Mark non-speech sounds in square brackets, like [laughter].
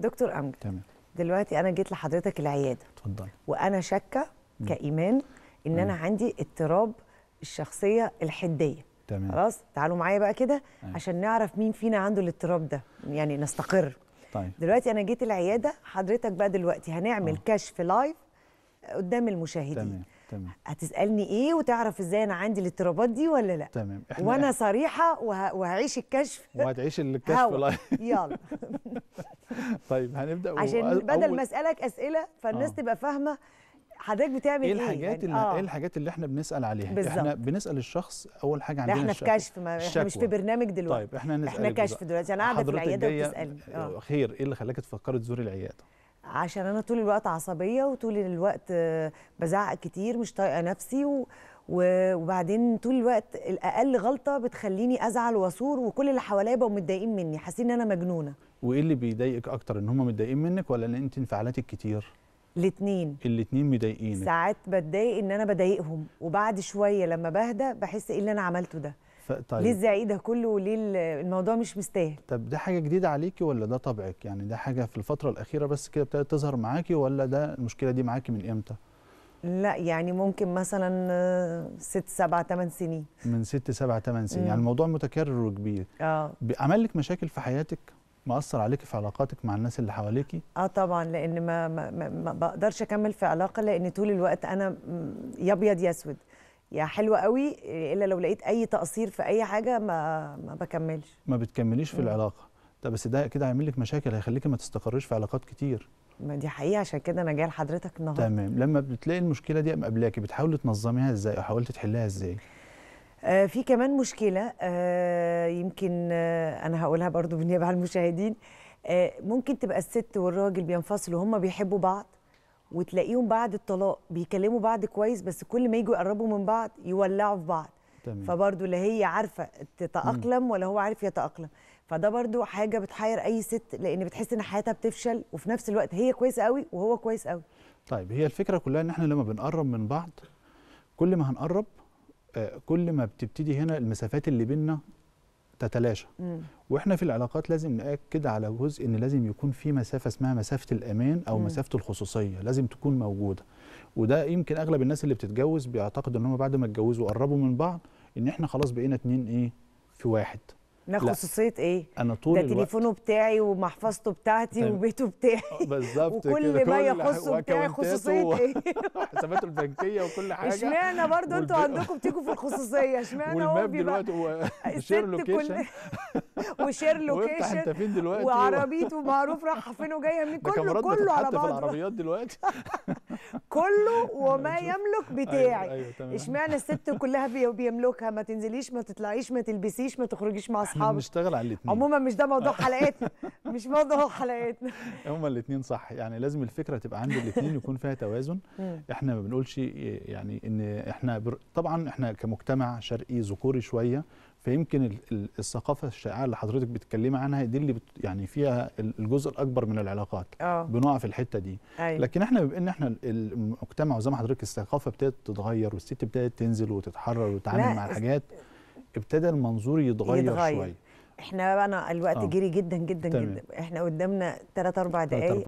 دكتور امجد تمام دلوقتي انا جيت لحضرتك العياده اتفضل وانا شاكه كايمان ان انا عندي اضطراب الشخصيه الحديه تمام خلاص تعالوا معايا بقى كده أيه. عشان نعرف مين فينا عنده الاضطراب ده يعني نستقر طيب دلوقتي انا جيت العياده حضرتك بقى دلوقتي هنعمل أوه. كشف لايف قدام المشاهدين تمام. تمام هتسالني ايه وتعرف ازاي انا عندي الاضطرابات دي ولا لا تمام إحنا وانا إحنا... صريحه وه... وهعيش الكشف وهتعيش الكشف [laughs] يلا [laughs] طيب هنبدا عشان و... بدل أول... ما اسالك اسئله فالناس آه. تبقى فاهمه حضرتك بتعمل إيه, ايه الحاجات يعني اللي آه. ايه الحاجات اللي احنا بنسال عليها بالزبط. احنا بنسال الشخص اول حاجه عندنا احنا في كشف ما احنا مش في برنامج طيب، دلوقتي طيب احنا نسال احنا كشف دلوقتي انا قاعده في العياده وبتسالني آه. خير ايه اللي خلاك تفكري تزوري العياده عشان انا طول الوقت عصبيه وطول الوقت آه، بزعق كتير مش طايقه نفسي و... وبعدين طول الوقت الاقل غلطه بتخليني ازعل واثور وكل اللي حواليا بقوا متضايقين مني حاسين ان انا مجنونه وايه اللي بيضايقك اكتر ان هم متضايقين منك ولا ان انت انفعالاتك كتير الاثنين الاثنين مضايقينك ساعات بتضايق ان انا بضايقهم وبعد شويه لما بهدى بحس ايه اللي انا عملته ده ف... طيب. ليه الزعيق ده كله وليه الموضوع مش مستاهل طب ده حاجه جديده عليكي ولا ده طبعك يعني ده حاجه في الفتره الاخيره بس كده ابتدت تظهر معاكي ولا ده المشكله دي معاكي من امتى لا يعني ممكن مثلا آه، ست سبع ثمان سنين من ست سبع ثمان سنين يعني مم. يعني الموضوع متكرر وكبير اه عمل لك مشاكل في حياتك مأثر عليكي في علاقاتك مع الناس اللي حواليكي؟ اه طبعا لان ما ما, ما بقدرش اكمل في علاقه لان طول الوقت انا يا ابيض يا اسود يا حلوه قوي الا لو لقيت اي تقصير في اي حاجه ما ما بكملش ما بتكمليش في العلاقه ده بس ده كده هيعمل لك مشاكل هيخليك ما تستقريش في علاقات كتير ما دي حقيقه عشان كده انا جايه لحضرتك النهارده تمام لما بتلاقي المشكله دي مقابلاكي بتحاولي تنظميها ازاي او حاولتي تحلها ازاي آه في كمان مشكله آه يمكن آه انا هقولها برضو بالنيابه عن المشاهدين آه، ممكن تبقى الست والراجل بينفصلوا هما بيحبوا بعض وتلاقيهم بعد الطلاق بيكلموا بعض كويس بس كل ما يجوا يقربوا من بعض يولعوا في بعض تمام. فبرضه لا هي عارفه تتاقلم ولا هو عارف يتاقلم فده برضو حاجه بتحير اي ست لان بتحس ان حياتها بتفشل وفي نفس الوقت هي كويسه قوي وهو كويس قوي طيب هي الفكره كلها ان احنا لما بنقرب من بعض كل ما هنقرب آه، كل ما بتبتدي هنا المسافات اللي بينا تتلاشى مم. واحنا في العلاقات لازم ناكد على جزء ان لازم يكون في مسافه اسمها مسافه الامان او مم. مسافه الخصوصيه لازم تكون موجوده وده يمكن اغلب الناس اللي بتتجوز بيعتقدوا ان هم بعد ما اتجوزوا قربوا من بعض ان احنا خلاص بقينا اتنين ايه في واحد انا خصوصيه ايه انا طول ده تليفونه الوقت. بتاعي ومحفظته بتاعتي طيب. وبيته بتاعي [laughs] بالظبط وكل ما يخصه بتاعي خصوصيه و... ايه [laughs] حساباته البنكيه وكل حاجه اشمعنى برضه انتوا عندكم بتيجوا في الخصوصيه اشمعنى هو بيبقى شير لوكيشن وشير لوكيشن انت فين دلوقتي وعربيته معروف رايحه فين وجايه منين كله كله على بعضه العربيات دلوقتي [laughs] كله [laughs] وما يملك أيوة، بتاعي أيوة أيوة اشمعنى الست كلها بيملكها ما تنزليش ما تطلعيش ما تلبسيش ما تخرجيش مع اصحابك على الاثنين عموما مش ده موضوع آه. حلقتنا [laughs] مش موضوع حلقتنا [laughs] هما الاثنين صح يعني لازم الفكره تبقى عند الاثنين يكون فيها توازن [laughs] احنا ما بنقولش يعني ان احنا بر... طبعا احنا كمجتمع شرقي ذكوري شويه فيمكن الثقافه الشائعه اللي حضرتك بتتكلمي عنها دي اللي بت يعني فيها الجزء الاكبر من العلاقات بنوع آه. بنقع في الحته دي أيوه. لكن احنا بما ان احنا المجتمع وزي ما حضرتك الثقافه ابتدت تتغير والست ابتدت تنزل وتتحرر وتتعامل مع الحاجات ابتدى المنظور يتغير, يتغير. شويه احنا بقى انا الوقت آه. جري جدا جدا تمام. جدا احنا قدامنا 3 4 دقائق